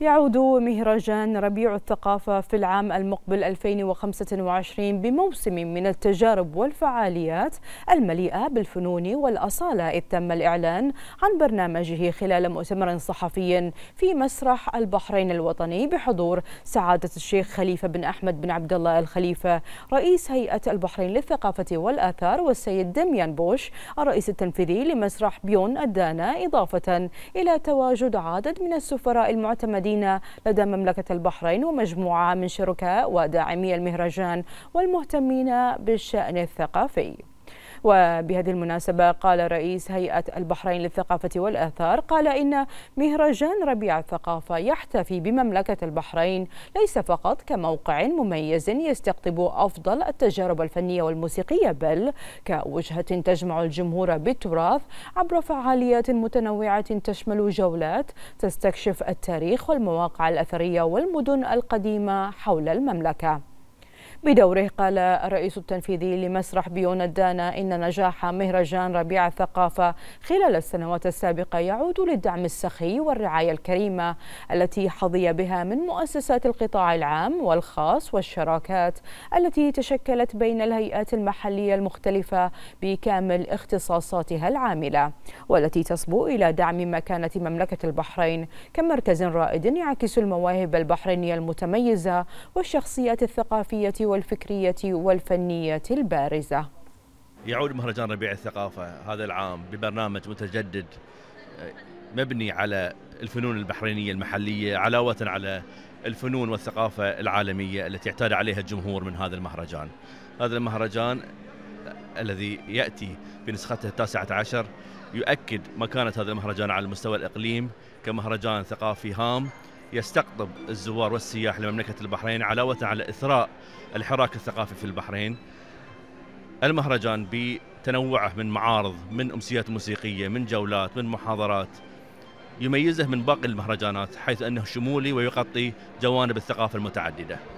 يعود مهرجان ربيع الثقافة في العام المقبل 2025 بموسم من التجارب والفعاليات المليئة بالفنون والأصالة إذ تم الإعلان عن برنامجه خلال مؤتمر صحفي في مسرح البحرين الوطني بحضور سعادة الشيخ خليفة بن أحمد بن عبد الله الخليفة رئيس هيئة البحرين للثقافة والآثار والسيد دميان بوش الرئيس التنفيذي لمسرح بيون الدانا إضافة إلى تواجد عدد من السفراء المعتمدين الفلسطينيين لدى مملكة البحرين ومجموعة من شركاء وداعمي المهرجان والمهتمين بالشأن الثقافي وبهذه المناسبة قال رئيس هيئة البحرين للثقافة والآثار قال إن مهرجان ربيع الثقافة يحتفي بمملكة البحرين ليس فقط كموقع مميز يستقطب أفضل التجارب الفنية والموسيقية بل كوجهة تجمع الجمهور بالتراث عبر فعاليات متنوعة تشمل جولات تستكشف التاريخ والمواقع الأثرية والمدن القديمة حول المملكة بدوره قال الرئيس التنفيذي لمسرح الدانا إن نجاح مهرجان ربيع الثقافة خلال السنوات السابقة يعود للدعم السخي والرعاية الكريمة التي حظي بها من مؤسسات القطاع العام والخاص والشراكات التي تشكلت بين الهيئات المحلية المختلفة بكامل اختصاصاتها العاملة والتي تصبو إلى دعم مكانة مملكة البحرين كمركز رائد يعكس المواهب البحرينية المتميزة والشخصيات الثقافية والفكرية والفنية البارزة يعود مهرجان ربيع الثقافة هذا العام ببرنامج متجدد مبني على الفنون البحرينية المحلية علاوة على الفنون والثقافة العالمية التي اعتاد عليها الجمهور من هذا المهرجان هذا المهرجان الذي يأتي بنسخته التاسعة عشر يؤكد مكانة هذا المهرجان على المستوى الإقليم كمهرجان ثقافي هام يستقطب الزوار والسياح لمملكة البحرين علاوة على إثراء الحراك الثقافي في البحرين المهرجان بتنوعه من معارض من أمسيات موسيقية من جولات من محاضرات يميزه من باقي المهرجانات حيث أنه شمولي ويغطي جوانب الثقافة المتعددة